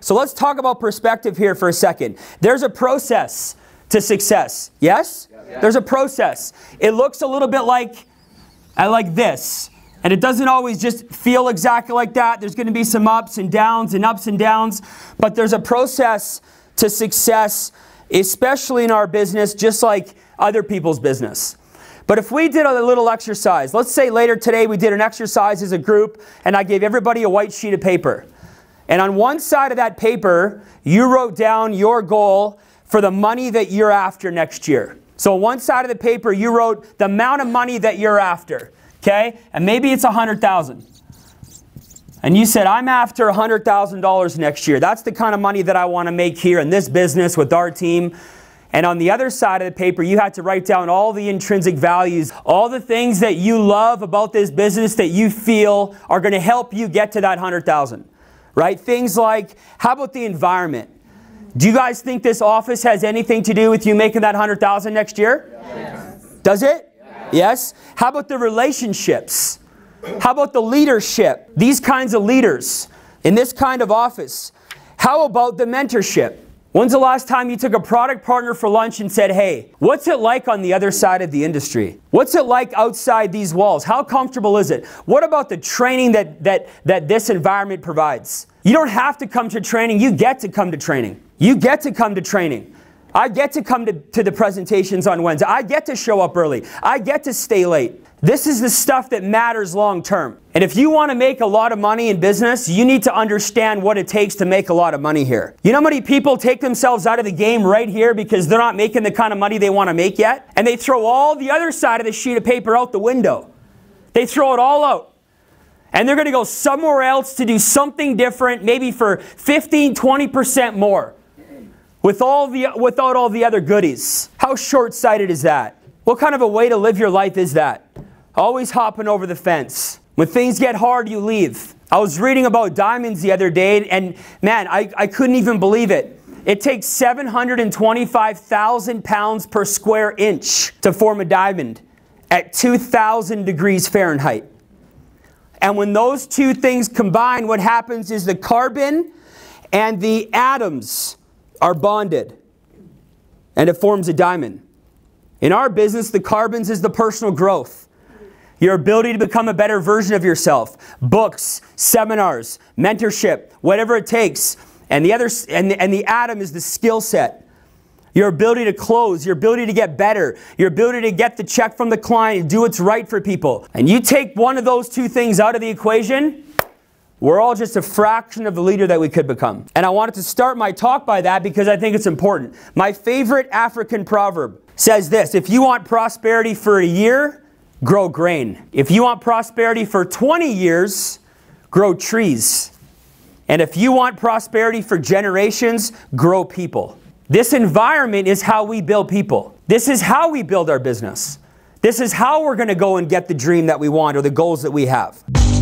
So let's talk about perspective here for a second. There's a process to success. Yes? There's a process. It looks a little bit like I like this. And it doesn't always just feel exactly like that. There's going to be some ups and downs and ups and downs, but there's a process to success, especially in our business, just like other people's business. But if we did a little exercise, let's say later today we did an exercise as a group and I gave everybody a white sheet of paper. And on one side of that paper, you wrote down your goal for the money that you're after next year. So one side of the paper, you wrote the amount of money that you're after, okay? And maybe it's 100,000. And you said, I'm after $100,000 next year. That's the kind of money that I want to make here in this business with our team. And on the other side of the paper, you had to write down all the intrinsic values, all the things that you love about this business that you feel are going to help you get to that 100,000 right? Things like how about the environment? Do you guys think this office has anything to do with you making that 100,000 next year? Yes. Does it? Yes. yes. How about the relationships? How about the leadership? These kinds of leaders in this kind of office. How about the mentorship? When's the last time you took a product partner for lunch and said, hey, what's it like on the other side of the industry? What's it like outside these walls? How comfortable is it? What about the training that, that, that this environment provides? You don't have to come to training, you get to come to training. You get to come to training. I get to come to, to the presentations on Wednesday. I get to show up early. I get to stay late. This is the stuff that matters long term. And if you want to make a lot of money in business, you need to understand what it takes to make a lot of money here. You know how many people take themselves out of the game right here because they're not making the kind of money they want to make yet? And they throw all the other side of the sheet of paper out the window. They throw it all out. And they're going to go somewhere else to do something different, maybe for 15, 20% more with all the, without all the other goodies. How short sighted is that? What kind of a way to live your life is that? Always hopping over the fence. When things get hard, you leave. I was reading about diamonds the other day, and man, I, I couldn't even believe it. It takes 725,000 pounds per square inch to form a diamond at 2,000 degrees Fahrenheit. And when those two things combine, what happens is the carbon and the atoms are bonded and it forms a diamond. In our business, the carbons is the personal growth, your ability to become a better version of yourself, books, seminars, mentorship, whatever it takes. And the other and the, and the atom is the skill set. Your ability to close, your ability to get better, your ability to get the check from the client and do what's right for people. And you take one of those two things out of the equation, we're all just a fraction of the leader that we could become. And I wanted to start my talk by that because I think it's important. My favorite African proverb says this If you want prosperity for a year, grow grain. If you want prosperity for 20 years, grow trees. And if you want prosperity for generations, grow people. This environment is how we build people. This is how we build our business. This is how we're going to go and get the dream that we want or the goals that we have.